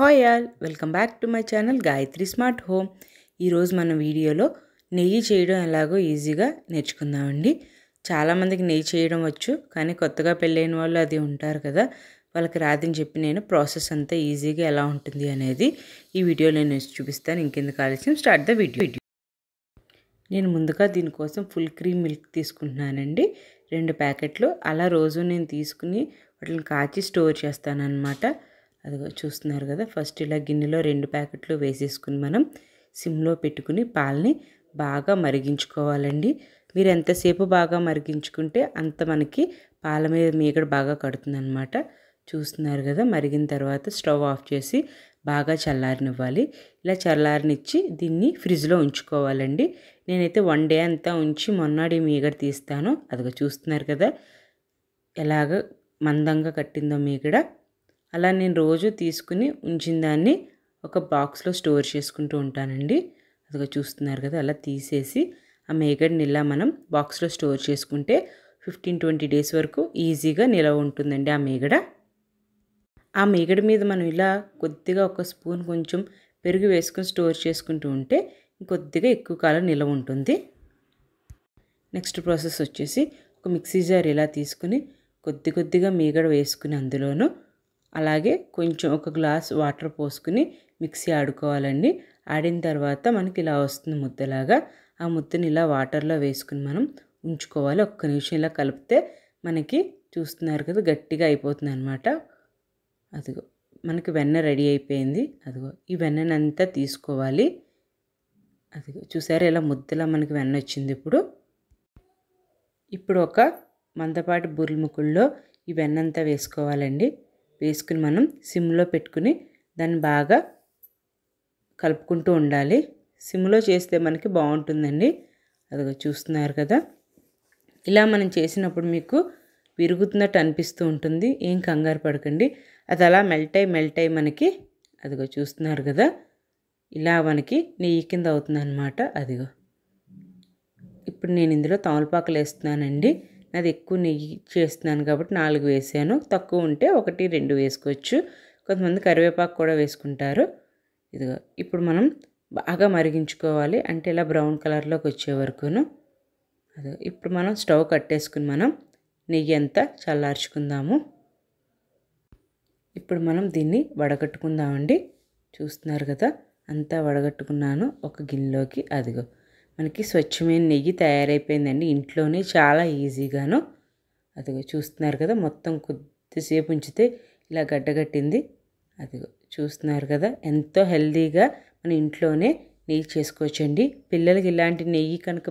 hi all welcome back to my channel Gayathri smart home ఈరోజు మన వీడియోలో నెయ్యి చేయడం ఎలాగో ఈజీగా నేర్చుకుందామండి చాలామందికి నెయ్యి చేయడం వచ్చు కానీ కొత్తగా పెళ్ళైన వాళ్ళు అది ఉంటారు కదా వాళ్ళకి రాదని చెప్పి నేను ప్రాసెస్ అంతా ఈజీగా ఎలా ఉంటుంది అనేది ఈ వీడియోలో నేను చూపిస్తాను ఇంకెందుకు ఆలస్యం స్టార్ట్ ద వీడియో నేను ముందుగా దీనికోసం ఫుల్ క్రీమ్ మిల్క్ తీసుకుంటున్నానండి రెండు ప్యాకెట్లు అలా రోజు నేను తీసుకుని వాటిని కాచి స్టోర్ చేస్తాను అనమాట అది చూస్తున్నారు కదా ఫస్ట్ ఇలా గిన్నెలో రెండు ప్యాకెట్లు వేసేసుకుని మనం సిమ్లో పెట్టుకుని పాలని బాగా మరిగించుకోవాలండి మీరు ఎంతసేపు బాగా మరిగించుకుంటే అంత మనకి పాల మీద మీగడ బాగా కడుతుందన్నమాట చూస్తున్నారు కదా మరిగిన తర్వాత స్టవ్ ఆఫ్ చేసి బాగా చల్లారినివ్వాలి ఇలా చల్లారినిచ్చి దీన్ని ఫ్రిడ్జ్లో ఉంచుకోవాలండి నేనైతే వన్ డే అంతా ఉంచి మొన్నడి మీగడ తీస్తాను అదిగో చూస్తున్నారు కదా ఎలాగ మందంగా కట్టిందో మీగడ అలా నేను రోజు తీసుకుని ఉంచిన దాన్ని ఒక బాక్స్లో స్టోర్ చేసుకుంటూ ఉంటానండి అదిగో చూస్తున్నారు కదా అలా తీసేసి ఆ మేగడ్ని ఇలా మనం బాక్స్లో స్టోర్ చేసుకుంటే ఫిఫ్టీన్ ట్వంటీ డేస్ వరకు ఈజీగా నిలవ ఉంటుందండి ఆ మేగడ ఆ మేగడ మీద మనం ఇలా కొద్దిగా ఒక స్పూన్ కొంచెం పెరుగు వేసుకొని స్టోర్ చేసుకుంటూ ఉంటే ఇంకొద్దిగా ఎక్కువ కాలం నిలవ ఉంటుంది నెక్స్ట్ ప్రాసెస్ వచ్చేసి ఒక మిక్సీ జార్ ఇలా తీసుకుని కొద్ది కొద్దిగా మీగడ వేసుకుని అందులోనూ అలాగే కొంచెం ఒక గ్లాస్ వాటర్ పోసుకుని మిక్సీ ఆడుకోవాలండి ఆడిన తర్వాత మనకి ఇలా వస్తుంది ముద్దలాగా ఆ ముద్దని ఇలా వాటర్లో వేసుకుని మనం ఉంచుకోవాలి ఒక్క నిమిషం ఇలా కలిపితే మనకి చూస్తున్నారు కదా గట్టిగా అయిపోతుంది అనమాట అదిగో మనకి వెన్న రెడీ అయిపోయింది అదిగో ఈ అంతా తీసుకోవాలి అదిగో చూసారా ఇలా ముద్దలా మనకి వెన్న వచ్చింది ఇప్పుడు ఇప్పుడు ఒక మందపాటి బుర్రముకుల్లో ఈ వెన్నంతా వేసుకోవాలండి వేసుకుని మనం సిమ్లో పెట్టుకుని దాన్ని బాగా కలుపుకుంటూ ఉండాలి సిమ్లో చేస్తే మనకి బాగుంటుందండి అదిగో చూస్తున్నారు కదా ఇలా మనం చేసినప్పుడు మీకు విరుగుతున్నట్టు అనిపిస్తూ ఉంటుంది ఏం కంగారు పడకండి అది అలా మెల్ట్ అయి మెల్ట్ అయి మనకి అదిగో చూస్తున్నారు కదా ఇలా మనకి నెయ్యి కింద అవుతుంది అనమాట అదిగో ఇప్పుడు నేను ఇందులో తమలపాకులు వేస్తున్నానండి నాది ఎక్కువ నెయ్యి చేస్తున్నాను కాబట్టి నాలుగు వేసాను తక్కువ ఉంటే ఒకటి రెండు వేసుకోవచ్చు కొంతమంది కరివేపాకు కూడా వేసుకుంటారు ఇదిగో ఇప్పుడు మనం బాగా మరిగించుకోవాలి అంటే ఇలా బ్రౌన్ కలర్లోకి వచ్చే వరకును అదే ఇప్పుడు మనం స్టవ్ కట్టేసుకుని మనం నెయ్యి అంతా చల్లార్చుకుందాము ఇప్పుడు మనం దీన్ని వడగట్టుకుందామండి చూస్తున్నారు కదా అంతా వడగట్టుకున్నాను ఒక గిన్నెలోకి అదిగో మనకి స్వచ్ఛమైన నెయ్యి తయారైపోయిందండి ఇంట్లోనే చాలా ఈజీగాను అదిగో చూస్తున్నారు కదా మొత్తం కొద్దిసేపు ఉంచితే ఇలా గడ్డగట్టింది అదిగో చూస్తున్నారు కదా ఎంతో హెల్దీగా మన ఇంట్లోనే నెయ్యి చేసుకోవచ్చండి పిల్లలకి ఇలాంటి నెయ్యి కనుక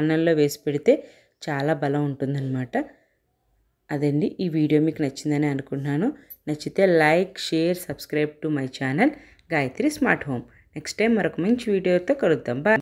అన్నంలో వేసి పెడితే చాలా బలం ఉంటుందన్నమాట అదండి ఈ వీడియో మీకు నచ్చిందని అనుకుంటున్నాను నచ్చితే like share subscribe to my channel Gayathri smart home next time మరొక మంచి వీడియోతో కలుద్దాం బాయ్